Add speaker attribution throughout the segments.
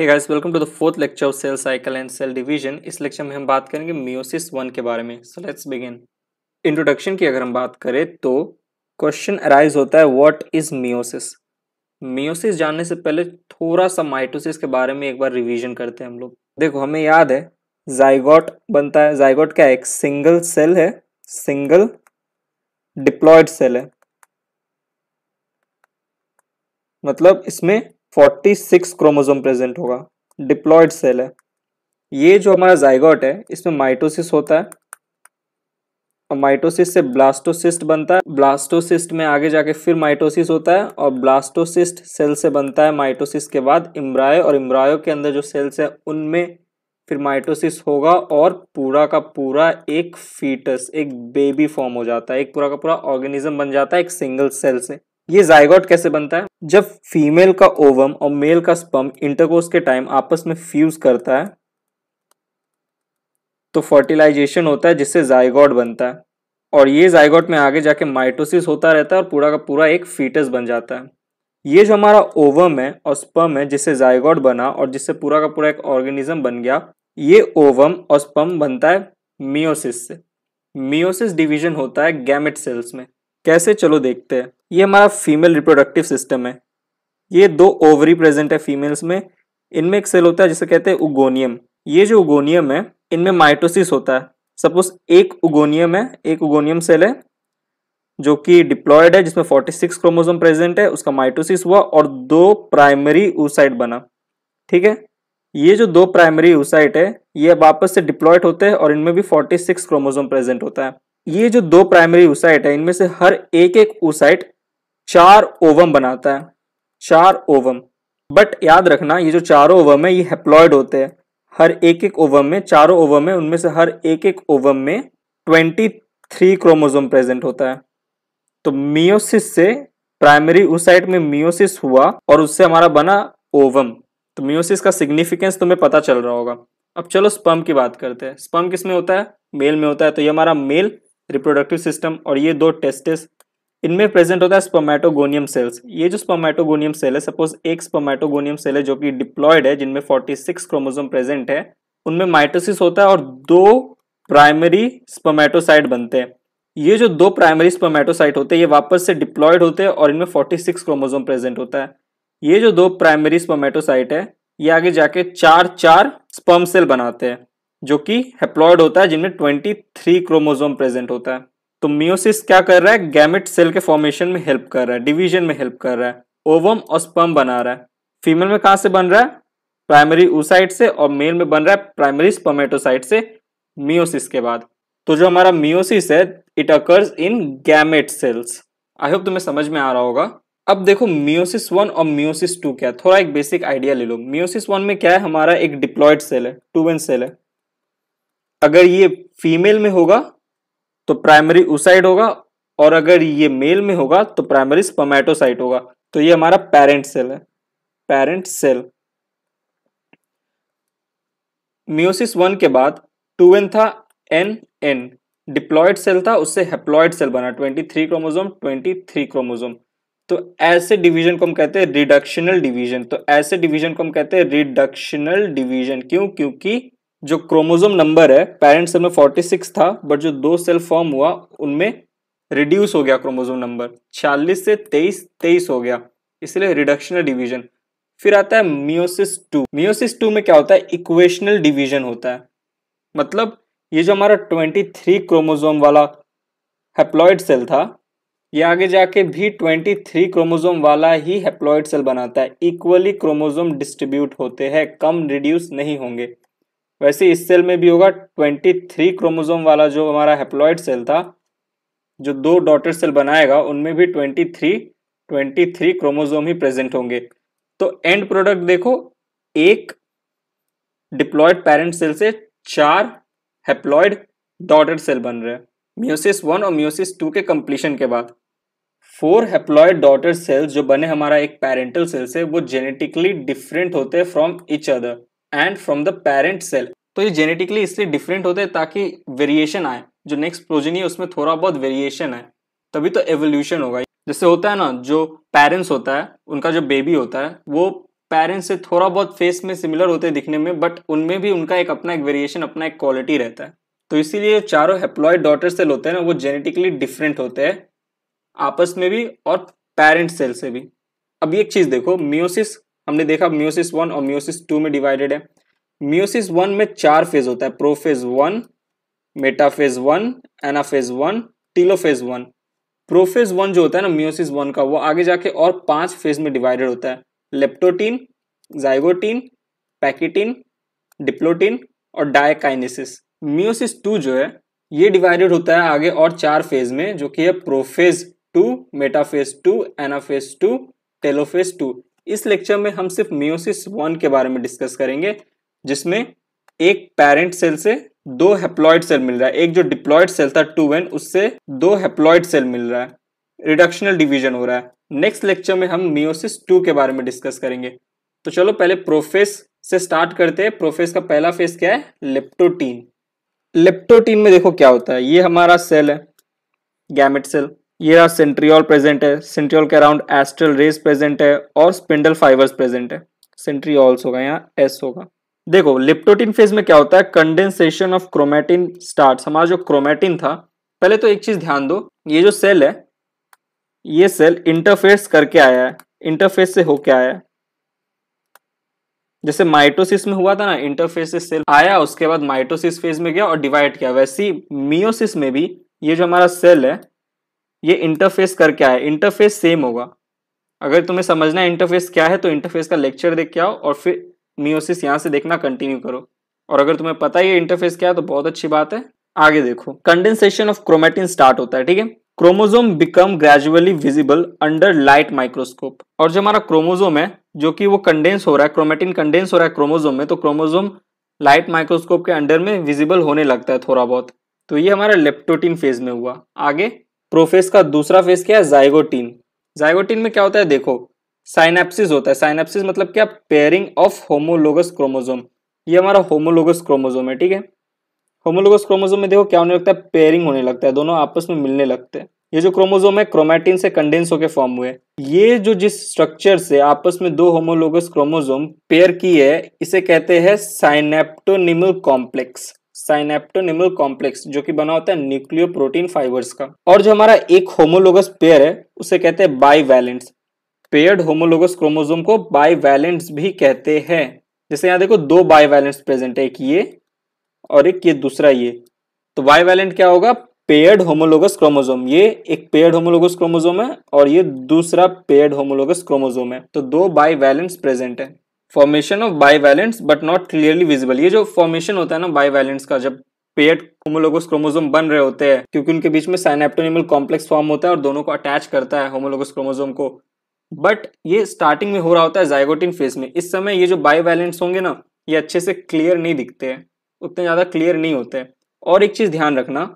Speaker 1: hey guys welcome to the fourth lecture of cell cycle and cell division इस lecture में हम बात करेंगे मियोसिस वन के बारे में सो लेट्स बिगिन इंट्रोडक्शन की अगर हम बात करें तो क्वेश्चन अराइज होता है व्हाट इज मियोसिस मियोसिस जानने से पहले थोड़ा सा माइटोसिस के बारे में एक बार रिवीजन करते हैं हम लोग देखो हमें याद है जाइगोट बनता है जाइगोट क्या है एक सिंगल सेल है सिंगल डिप्लॉयड सेल है मतलब इसमें फोर्टी सिक्स क्रोमोजोम प्रेजेंट होगा डिप्लॉयड सेल है ये जो हमारा जाइगॉट है इसमें माइटोसिस होता है और माइटोसिस से ब्लास्टोसिस्ट बनता है ब्लास्टोसिस्ट में आगे जाके फिर माइटोसिस होता है और ब्लास्टोसिस्ट सेल से बनता है माइटोसिस के बाद इम्ब्रायो और इम्ब्रायो के अंदर जो सेल्स हैं उनमें फिर माइटोसिस होगा और पूरा का पूरा एक फीटस एक बेबी फॉर्म हो जाता है एक पूरा का पूरा ऑर्गेनिज्म बन जाता है एक सिंगल सेल से ये जायगॉट कैसे बनता है जब फीमेल का ओवम और मेल का स्पम इंटरकोर्स के टाइम आपस में फ्यूज करता है तो फर्टिलाइजेशन होता है जिससे जायगॉट बनता है और ये जायगॉट में आगे जाके माइटोसिस होता रहता है और पूरा का पूरा एक फीटस बन जाता है ये जो हमारा ओवम है और स्पम है जिससे जायगॉट बना और जिससे पूरा का पूरा एक ऑर्गेनिज्म बन गया ये ओवम और स्पम बनता है मियोसिस से मियोसिस डिवीजन होता है गैमेट सेल्स में कैसे चलो देखते हैं ये हमारा फीमेल रिप्रोडक्टिव सिस्टम है ये दो ओवरी प्रेजेंट है फीमेल्स में इनमें एक सेल होता है जिसे कहते हैं उगोनियम ये जो उगोनियम है इनमें माइटोसिस होता है सपोज एक उगोनियम है एक उगोनियम सेल है जो कि डिप्लॉयड है जिसमें 46 क्रोमोसोम प्रेजेंट है उसका माइटोसिस हुआ और दो प्राइमरी ऊसाइट बना ठीक है ये जो दो प्राइमरी ऊसाइट है ये वापस से डिप्लॉयड होते हैं और इनमें भी 46 क्रोमोसोम प्रेजेंट होता है ये जो दो प्राइमरी ऊसाइट है इनमें से हर एक एक ऊसाइट चार ओवम बनाता है चार ओवम बट याद रखना ये जो चारों ओवम है ये हेप्लॉयड होते हैं हर एक एक ओवम में चारों ओवम में उनमें से हर एक एक ओवम में ट्वेंटी थ्री क्रोमोजोम प्रेजेंट होता है तो मियोसिस से प्राइमरी उस में मियोसिस हुआ और उससे हमारा बना ओवम तो मियोसिस का सिग्निफिकेंस तुम्हें पता चल रहा होगा अब चलो स्पर्म की बात करते हैं स्पर्म किस में होता है मेल में होता है तो ये हमारा मेल रिप्रोडक्टिव सिस्टम और ये दो टेस्टिस इनमें प्रेजेंट होता है स्पर्मेटोगोनियम सेल्स ये जो स्पर्मेटोगोनियम सेल है सपोज एक स्पर्मेटोगोनियम सेल है जो कि डिप्लॉयड है जिनमें 46 क्रोमोजोम प्रेजेंट है उनमें माइटोसिस होता है और दो प्राइमरी स्पर्मेटोसाइट बनते हैं ये जो दो प्राइमरी स्पर्मेटोसाइट होते हैं ये वापस से डिप्लॉयड होते हैं और इनमें फोर्टी सिक्स क्रोमोजोम प्रेजेंट होता है ये जो दो प्राइमरी स्पर्मेटोसाइट है ये आगे जाके चार चार स्पर्म सेल बनाते हैं जो कि हेप्लॉयड होता है जिनमें 23 क्रोमोसोम प्रेजेंट होता है तो मियोसिस क्या कर रहा है गैमेट सेल के फॉर्मेशन में हेल्प कर रहा है डिवीजन में हेल्प कर रहा है ओवम और स्पर्म बना रहा है फीमेल में कहा से बन रहा है प्राइमरी ऊसाइट से और मेल में बन रहा है प्राइमरी स्पर्मेटोसाइट से मियोसिस के बाद तो जो हमारा मियोसिस है it occurs in gamete cells I hope तुम्हें समझ में आ रहा होगा अब देखो मियोसिस वन और मियोसिस टू क्या है थोड़ा एक बेसिक आइडिया ले लो मियोसिस वन में क्या है हमारा एक डिप्लॉयड सेल है टू सेल है अगर ये फीमेल में होगा तो प्राइमरी उसाइड होगा और अगर ये मेल में होगा तो प्राइमरी स्पर्मेटोसाइट होगा तो ये हमारा पेरेंट सेल है पेरेंट सेल मियोसिस वन के बाद टू एन था एन एन डिप्लॉयड सेल था उससे हेप्लॉयड सेल बना twenty three chromosome twenty three chromosome तो ऐसे डिवीजन को हम कहते हैं रिडक्शनल डिवीजन तो ऐसे डिवीजन को हम कहते हैं रिडक्शनल डिवीजन क्यों क्योंकि जो क्रोमोजोम नंबर है पेरेंट सेल में 46 था बट जो दो सेल फॉर्म हुआ उनमें रिड्यूस हो गया क्रोमोजोम नंबर छियालीस से 23 23 हो गया इसलिए रिडक्शनल डिवीजन फिर आता है मियोसिस टू मियोसिस टू में क्या होता है इक्वेशनल डिवीजन होता है मतलब ये जो हमारा 23 क्रोमोजोम वाला हेप्लॉयड सेल था ये आगे जाके भी 23 क्रोमोजोम वाला ही हेप्लॉयड सेल बनाता है इक्वली क्रोमोजोम डिस्ट्रीब्यूट होते हैं कम रिड्यूस नहीं होंगे वैसे इस सेल में भी होगा ट्वेंटी थ्री क्रोमोजोम वाला जो हमारा हेप्लॉइड सेल था जो दो डॉटर सेल बनाएगा उनमें भी twenty three twenty three chromosome ही प्रेजेंट होंगे तो एंड प्रोडक्ट देखो एक डिप्लॉयड पेरेंट सेल से चार हेप्लॉयड डॉटर सेल बन रहे हैं म्यूसिस वन और म्यूसिस टू के कंप्लीशन के बाद फोर हेप्लॉयड डॉटर सेल जो बने हमारा एक पेरेंटल सेल से वो जेनेटिकली डिफरेंट होते हैं from each other and from the parent cell तो ये जेनेटिकली इसलिए डिफरेंट होते हैं ताकि वेरिएशन आए जो नेक्स्ट प्रोजेनी है उसमें थोड़ा बहुत वेरिएशन है तभी तो एवोल्यूशन होगा जैसे होता है ना जो पेरेंट्स होता है उनका जो बेबी होता है वो पेरेंट्स से थोड़ा बहुत फेस में सिमिलर होते हैं दिखने में बट उनमें भी उनका एक अपना एक वेरिएशन अपना एक क्वालिटी रहता है तो इसीलिए चारों हेप्लॉयड डॉटर सेल होते हैं ना वो जेनेटिकली डिफरेंट होते हैं आपस में भी और पेरेंट सेल से भी अब एक चीज़ देखो म्योसिस हमने देखा म्यूसिस वन और म्यूसिस टू में डिवाइडेड है म्यूसिस वन में चार फेज होता है prophase one metaphase one anaphase one telophase one prophase one जो होता है ना म्यूसिस वन का वो आगे जाके और पांच फेज में डिवाइडेड होता है लेप्टोटीन जाइगोटीन पैकेटीन डिप्लोटीन और डायकाइनेसिस म्यूसिस टू जो है ये डिवाइडेड होता है आगे और चार फेज में जो कि है prophase two metaphase two anaphase two telophase two इस लेक्चर में हम सिर्फ मियोसिस वन के बारे में डिस्कस करेंगे जिसमें एक पेरेंट सेल से दो हेप्लॉइड सेल मिल रहा है एक जो डिप्लॉयड सेल था टू वन उससे दो हेप्लॉइड सेल मिल रहा है रिडक्शनल डिवीजन हो रहा है नेक्स्ट लेक्चर में हम मियोसिस टू के बारे में डिस्कस करेंगे तो चलो पहले प्रोफेस से स्टार्ट करते हैं प्रोफेस का पहला फेस क्या है लेप्टोटीन लेप्टोटीन में देखो क्या होता है ये हमारा सेल है गैमेट सेल ये रहा प्रेजेंट है सेंट्रियल के अराउंड एस्ट्रल रेस प्रेजेंट है और स्पिंडल फाइबर्स प्रेजेंट है सेंट्रियोल्स होगा यहाँ एस होगा देखो लिप्टोटिन फेज में क्या होता है कंडेंसेशन ऑफ क्रोमेटिन स्टार्ट हमारा जो क्रोमेटिन था पहले तो एक चीज ध्यान दो ये जो सेल है ये सेल इंटरफेस करके आया है इंटरफेस से होके आया है जैसे माइटोसिस में हुआ था ना इंटरफेस से सेल आया उसके बाद माइटोसिस फेज में गया और डिवाइड किया वैसे मियोसिस में भी ये जो हमारा सेल है ये इंटरफेस कर क्या है इंटरफेस सेम होगा अगर तुम्हें समझना है इंटरफेस क्या है तो इंटरफेस का लेक्चर देख के आओ और फिर मियोसिस यहाँ से देखना कंटिन्यू करो और अगर तुम्हें पता है इंटरफेस क्या है तो बहुत अच्छी बात है आगे देखो कंडेंसेशन ऑफ क्रोमेटिन स्टार्ट होता है ठीक है chromosome become gradually visible under light microscope और जो हमारा क्रोमोजोम है जो कि वो कंडेंस हो रहा है क्रोमेटिन कंडेंस हो रहा है क्रोमोजोम में तो क्रोमोजोम लाइट माइक्रोस्कोप के अंडर में विजिबल होने लगता है थोड़ा बहुत तो ये हमारा लेप्टोटिन फेज में हुआ आगे प्रोफेस का दूसरा फेज क्या है जाइगोटीन जाइगोटीन में क्या होता है देखो साइनेप्सिस होता है साइनेप्सिस मतलब क्या पेयरिंग ऑफ होमोलोगस क्रोमोजोम ये हमारा होमोलोगस क्रोमोजोम है ठीक है होमोलोगस क्रोमोजोम में देखो क्या होने लगता है पेयरिंग होने लगता है दोनों आपस में मिलने लगते हैं ये जो क्रोमोजोम है क्रोमैटिन से कंडेंस होकर फॉर्म हुए ये जो जिस स्ट्रक्चर से आपस में दो होमोलोगस क्रोमोजोम पेयर की है इसे कहते हैं साइनेप्टोनिमल कॉम्प्लेक्स साइनेप्टोनिमल कॉम्प्लेक्स जो कि बना होता है न्यूक्लियो प्रोटीन फाइबर्स का और जो हमारा एक होमोलोगस पेयर है उसे कहते हैं वैलेंट्स पेयर्ड होमोलोगस क्रोमोजोम को वैलेंट्स भी कहते हैं जैसे यहाँ देखो दो वैलेंट्स प्रेजेंट है एक ये और एक ये दूसरा ये तो वैलेंट क्या होगा पेयर्ड होमोलोगस क्रोमोजोम ये एक पेयर्ड होमोलोगस क्रोमोजोम है और ये दूसरा पेयर्ड होमोलोगस क्रोमोजोम है तो दो वैलेंट्स प्रेजेंट है formation of bivalents but not clearly visible ये जो फॉर्मेशन होता है ना बाईवैलेंस का जब पेट होमोलोगस क्रोमोजोम बन रहे होते हैं क्योंकि उनके बीच में साइनेप्टोनिमल कॉम्प्लेक्स फॉर्म होता है और दोनों को अटैच करता है होमोलोगस क्रोमोजोम को बट ये स्टार्टिंग में हो रहा होता है जायगोटिन फेज में इस समय ये जो बाईवैलेंस होंगे ना ये अच्छे से क्लियर नहीं दिखते हैं उतने ज़्यादा क्लियर नहीं होते हैं और एक चीज़ ध्यान रखना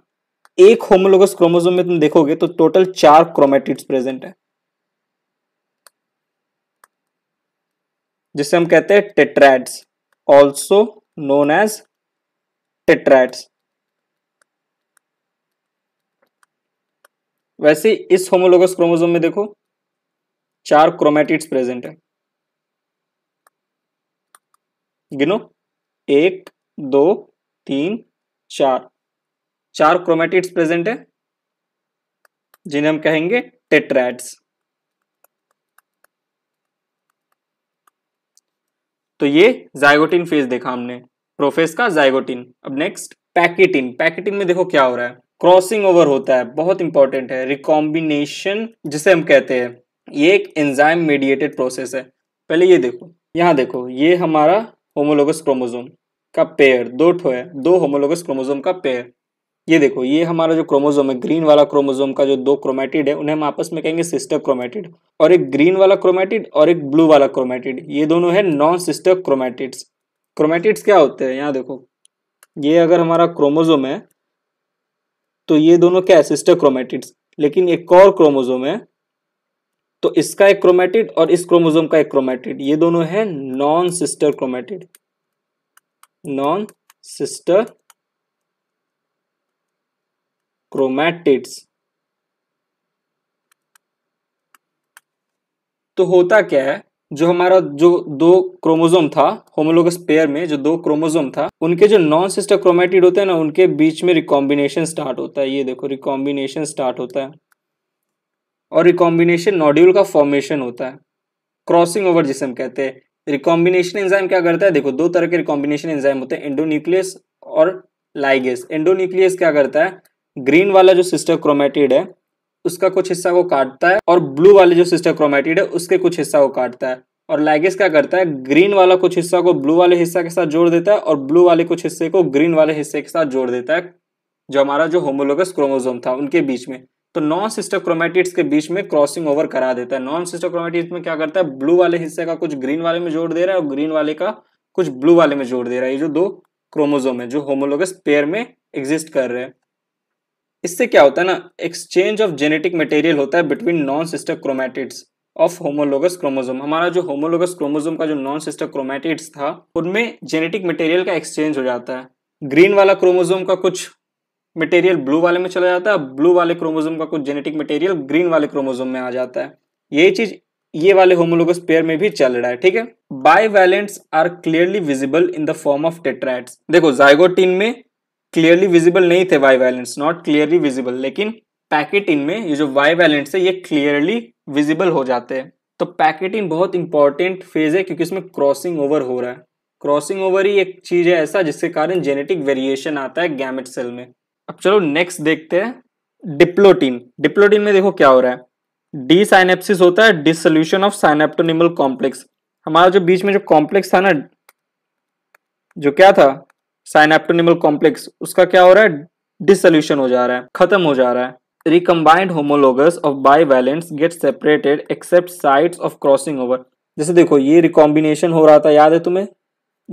Speaker 1: एक होमोलोगस क्रोमोजोम में तुम देखोगे तो टोटल चार क्रोमेटिड्स प्रेजेंट है जिसे हम कहते हैं tetrads also known as tetrads वैसे इस होमोलोगस क्रोमोजोम में देखो चार क्रोमेटिड्स प्रेजेंट है गिनो एक दो तीन चार चार क्रोमेटिड्स प्रेजेंट है जिन्हें हम कहेंगे टेट्रैड्स तो ये जायगोटिन फेज देखा हमने प्रोफेस का जायगोटिन अब नेक्स्ट पैकेटिन पैकेटिन में देखो क्या हो रहा है क्रॉसिंग ओवर होता है बहुत इंपॉर्टेंट है रिकॉम्बिनेशन जिसे हम कहते हैं ये एक एंजाइम मेडिएटेड प्रोसेस है पहले ये देखो यहाँ देखो ये हमारा होमोलोगस क्रोमोजोम का पेयर दो ठो है दो होमोलोगस क्रोमोजोम का पेयर ये देखो ये हमारा जो क्रोमोजोम है ग्रीन वाला क्रोमोजोम का जो दो क्रोमेटिड है उन्हें हम आपस में कहेंगे सिस्टर क्रोमेटिड और एक ग्रीन वाला क्रोमेटिड और एक ब्लू वाला क्रोमेटिड ये दोनों है नॉन सिस्टर क्रोमेटिड्स क्रोमेटिड्स क्या होते हैं यहाँ देखो ये अगर हमारा क्रोमोजोम है तो ये दोनों क्या है सिस्टर क्रोमेटिड्स लेकिन एक और क्रोमोजोम है तो इसका एक क्रोमेटिड और इस क्रोमोजोम का एक क्रोमेटिड ये दोनों है non sister chromatid non sister chromatids तो होता क्या है जो हमारा जो दो क्रोमोजोम था होमोलोग पेयर में जो दो क्रोमोजोम था उनके जो नॉन सिस्टर क्रोमेटिड होते हैं ना उनके बीच में रिकॉम्बिनेशन स्टार्ट होता है ये देखो रिकॉम्बिनेशन स्टार्ट होता है और रिकॉम्बिनेशन नॉड्यूल का फॉर्मेशन होता है क्रॉसिंग ओवर जिसे हम कहते हैं रिकॉम्बिनेशन एंजाइम क्या करता है देखो दो तरह के रिकॉम्बिनेशन एंजाइम होते हैं एंडोन्यूक्लियस और लाइगेस एंडोन्यूक्लियस क्या करता है ग्रीन वाला जो सिस्टर क्रोमेटिड है उसका कुछ हिस्सा को काटता है और ब्लू वाले जो सिस्टर क्रोमेटिड है उसके कुछ हिस्सा को काटता है और लाइगेस क्या करता है ग्रीन वाला कुछ हिस्सा को ब्लू वाले हिस्सा के साथ जोड़ देता है और ब्लू वाले कुछ हिस्से को ग्रीन वाले हिस्से के साथ जोड़ देता है जो हमारा जो होमोलोगस क्रोमोजोम था उनके बीच में तो नॉन सिस्टर क्रोमेटिड्स के बीच में क्रॉसिंग ओवर करा देता है नॉन सिस्टर क्रोमेटिड्स में क्या करता है ब्लू वाले हिस्से का कुछ ग्रीन वाले में जोड़ दे रहा है और ग्रीन वाले का कुछ ब्लू वाले में जोड़ दे रहा है ये जो दो क्रोमोजोम है जो होमोलोगस पेयर में एग्जिस्ट कर रहे हैं इससे क्या होता है ना एक्सचेंज ऑफ जेनेटिक मटेरियल होता है between non sister chromatids of homologous chromosome हमारा जो होमोलोगस क्रोमोजोम का जो नॉन सिस्टर क्रोमैटिड्स था उनमें जेनेटिक मटेरियल का एक्सचेंज हो जाता है ग्रीन वाला क्रोमोजोम का कुछ मटेरियल ब्लू वाले में चला जाता है ब्लू वाले क्रोमोजोम का कुछ जेनेटिक मटेरियल ग्रीन वाले क्रोमोजोम में आ जाता है ये चीज ये वाले होमोलोगस पेयर में भी चल रहा है ठीक है bivalents are clearly visible in the form of tetrads देखो जायगोटीन में क्लियरली विजिबल नहीं थे bivalents not clearly visible लेकिन पैकेट इन में ये जो वाई वैलेंस है ये क्लियरली विजिबल हो जाते हैं तो पैकेट इन बहुत इंपॉर्टेंट फेज है क्योंकि इसमें क्रॉसिंग ओवर हो रहा है क्रॉसिंग ओवर ही एक चीज है ऐसा जिसके कारण जेनेटिक वेरिएशन आता है गैमेट सेल में अब चलो नेक्स्ट देखते हैं डिप्लोटीन डिप्लोटीन में देखो क्या हो रहा है डी साइनेप्सिस होता है डिसोल्यूशन ऑफ साइनेप्टोनिमल कॉम्प्लेक्स हमारा जो बीच में जो कॉम्प्लेक्स था ना जो क्या था साइनेप्टोनिमल कॉम्प्लेक्स उसका क्या हो रहा है डिसोल्यूशन हो जा रहा है खत्म हो जा रहा है recombined homologous of valence get separated except site of crossing over जैसे देखो ये रिकॉम्बिनेशन हो रहा था याद है तुम्हें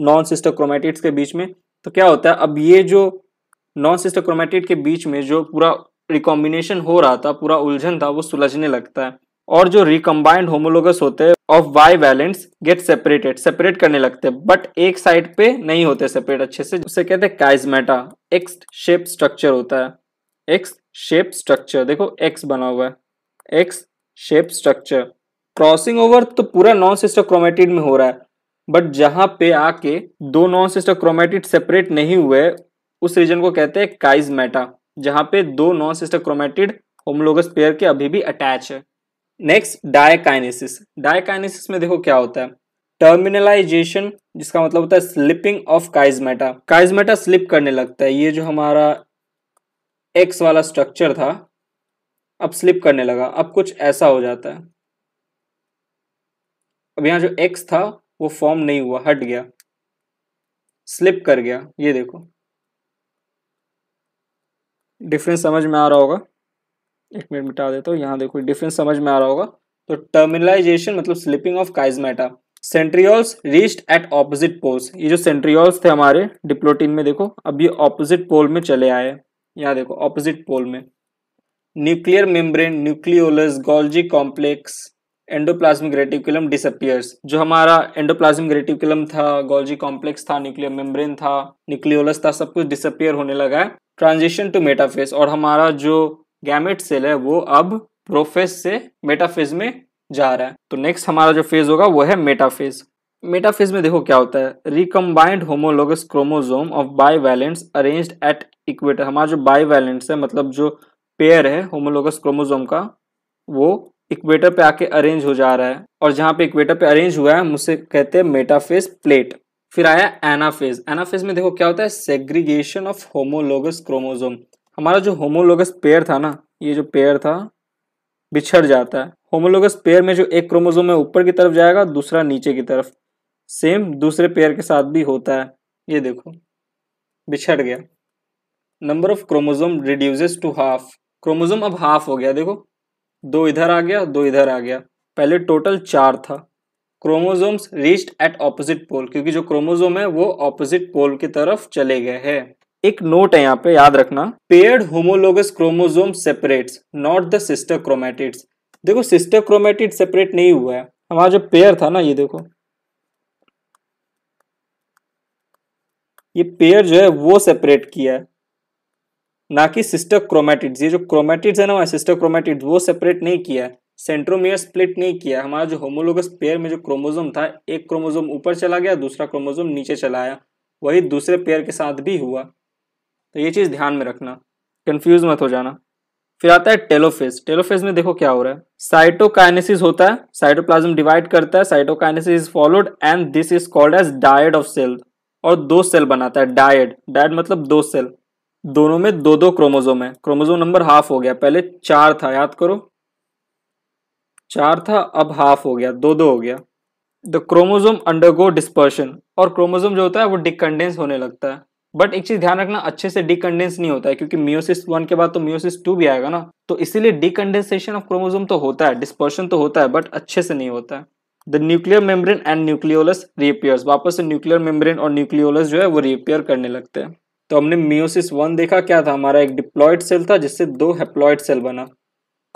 Speaker 1: नॉन सिस्टर के बीच में तो क्या होता है अब ये जो नॉन सिस्टर के बीच में जो पूरा रिकॉम्बिनेशन हो रहा था पूरा उलझन था वो सुलझने लगता है और जो रिकम्बाइंड होमोलोगस होते हैं of bivalents get separated separate करने लगते हैं बट एक साइड पे नहीं होते सेपरेट अच्छे से उसे कहते हैं काइजमेटा एक्स शेप स्ट्रक्चर होता है एक्स शेप स्ट्रक्चर देखो एक्स बना हुआ है X shape structure crossing over तो पूरा नॉन सिस्टर क्रोमेटिड में हो रहा है बट जहां पे आके दो नॉन सिस्टर क्रोमेटिड सेपरेट नहीं हुए उस रीजन को कहते हैं काइजमेटा जहां पे दो non sister chromatid homologous pair के अभी भी अटैच है नेक्स्ट डायकाइनेसिस डायकाइनेसिस में देखो क्या होता है टर्मिनलाइजेशन जिसका मतलब होता है slipping of chiasmata chiasmata slip करने लगता है ये जो हमारा एक्स वाला स्ट्रक्चर था अब स्लिप करने लगा अब कुछ ऐसा हो जाता है अब यहाँ जो एक्स था वो फॉर्म नहीं हुआ हट गया स्लिप कर गया ये देखो डिफरेंस समझ में आ रहा होगा एक मिनट मिटा देता हूँ यहाँ देखो डिफरेंस समझ में आ रहा होगा तो टर्मिनलाइजेशन मतलब slipping of chiasmata centrioles reached at opposite poles ये जो सेंट्रियोल्स थे हमारे डिप्लोटीन में देखो अब ये ऑपोजिट पोल में चले आए यहाँ देखो ऑपोजिट पोल में nuclear membrane nucleolus Golgi complex endoplasmic reticulum disappears जो हमारा एंडोप्लाज्मिक रेटिकुलम था गोल्जी कॉम्प्लेक्स था न्यूक्लियर मेम्ब्रेन था न्यूक्लियोलस था सब कुछ डिसअपियर होने लगा है ट्रांजिशन टू मेटाफेस और हमारा जो गैमेट सेल है वो अब प्रोफेस से मेटाफेज में जा रहा है तो नेक्स्ट हमारा जो फेज होगा वो है मेटाफेज मेटाफेज में देखो क्या होता है recombined homologous chromosome of bivalents arrange at equator हमारा जो बाईवैलेंट्स है मतलब जो पेयर है होमोलोगस क्रोमोजोम का वो इक्वेटर पे आके अरेंज हो जा रहा है और जहाँ पे इक्वेटर पे अरेंज हुआ है मुझसे कहते हैं मेटाफेज प्लेट फिर आया एनाफेज एनाफेज में देखो क्या होता है सेग्रीगेशन ऑफ होमोलोगस क्रोमोजोम हमारा जो होमोलोगस पेयर था ना ये जो पेयर था बिछड़ जाता है होमोलोगस पेयर में जो एक क्रोमोजोम है ऊपर की तरफ जाएगा दूसरा नीचे की तरफ सेम दूसरे पेयर के साथ भी होता है ये देखो बिछड़ गया number of chromosome reduces to half chromosome अब हाफ हो गया देखो दो इधर आ गया दो इधर आ गया पहले टोटल चार था chromosomes reached at opposite pole क्योंकि जो क्रोमोजोम है वो ऑपोजिट पोल की तरफ चले गए हैं एक नोट है यहाँ पे याद रखना paired homologous chromosome separates not the sister chromatids देखो सिस्टर क्रोमेटिड सेपरेट नहीं हुआ है हमारा जो पेयर था ना ये देखो ये पेयर जो है वो सेपरेट किया है ना कि सिस्टर क्रोमेटिड्स ये जो क्रोमेटिड्स है ना सिस्टर क्रोमेटिड्स वो सेपरेट नहीं किया है सेंट्रोमियर स्प्लिट नहीं किया हमारा जो होमोलोगस पेयर में जो क्रोमोजोम था एक क्रोमोजोम ऊपर चला गया दूसरा क्रोमोजोम नीचे चला आया वही दूसरे पेयर के साथ भी हुआ तो ये चीज़ ध्यान में रखना कन्फ्यूज मत हो जाना फिर आता है टेलोफेज टेलोफेज में देखो क्या हो रहा है साइटोकाइनेसिस होता है साइटोप्लाज्म डिवाइड करता है cytokinesis is followed and this is called as dyad of cell और दो सेल बनाता है डायड डायड मतलब दो सेल दोनों में दो दो क्रोमोजोम है क्रोमोजोम नंबर हाफ हो गया पहले चार था याद करो चार था अब हाफ हो गया दो दो हो गया द क्रोमोजोम अंडरगो डिस्पर्शन और क्रोमोजोम जो होता है वो डिकंडेंस होने लगता है बट एक चीज ध्यान रखना अच्छे से डिकंडेंस नहीं होता है क्योंकि मियोसिस वन के बाद तो मियोसिस टू भी आएगा ना तो इसीलिए डिकंडेंसेशन ऑफ क्रोमोजोम तो होता है डिस्पर्शन तो होता है बट अच्छे से नहीं होता है the nuclear membrane and nucleolus repairs वापस से न्यूक्लियर मेम्ब्रेन और न्यूक्लियोलस जो है वो रिपेयर करने लगते हैं तो हमने मियोसिस वन देखा क्या था हमारा एक डिप्लॉयड सेल था जिससे दो हेप्लॉयड सेल बना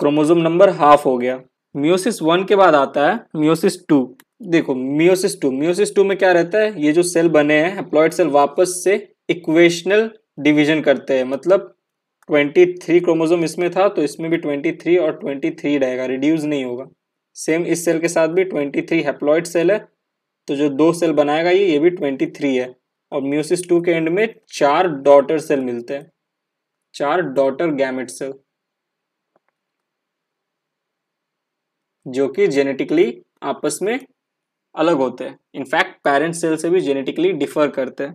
Speaker 1: क्रोमोजोम नंबर हाफ हो गया मियोसिस वन के बाद आता है मियोसिस टू देखो मियोसिस टू मियोसिस टू में क्या रहता है ये जो सेल बने हैं हेप्लॉयड सेल वापस से इक्वेशनल डिवीजन करते हैं मतलब 23 क्रोमोजोम इसमें था तो इसमें भी 23 और 23 रहेगा रिड्यूस नहीं होगा सेम इस सेल के साथ भी 23 हैप्लॉइड सेल है तो जो दो सेल बनाएगा ये ये भी 23 है और म्यूसिस टू के एंड में चार डॉटर सेल मिलते हैं चार डॉटर गैमेट सेल जो कि जेनेटिकली आपस में अलग होते हैं इनफैक्ट पेरेंट सेल से भी जेनेटिकली डिफर करते हैं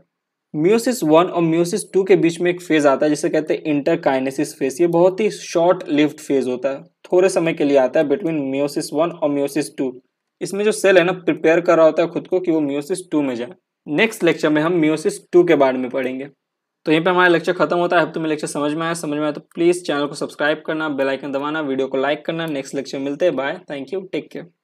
Speaker 1: म्यूसिस वन और म्यूसिस टू के बीच में एक फेज आता है जिसे कहते हैं इंटरकाइनेसिस फेज ये बहुत ही शॉर्ट लिफ्ट फेज होता है थोड़े समय के लिए आता है बिटवीन म्यूसिस वन और म्यूसिस टू इसमें जो सेल है ना प्रिपेयर कर रहा होता है खुद को कि वो म्यूसिस टू में जाए नेक्स्ट लेक्चर में हम म्यूसिस टू के बारे में पढ़ेंगे तो यहीं पर हमारा लेक्चर खत्म होता है अब तुम्हें लेक्चर समझ में आया समझ में आया तो प्लीज़ चैनल को सब्सक्राइब करना बेल आइकन दबाना वीडियो को लाइक करना नेक्स्ट लेक्चर मिलते हैं bye thank you take care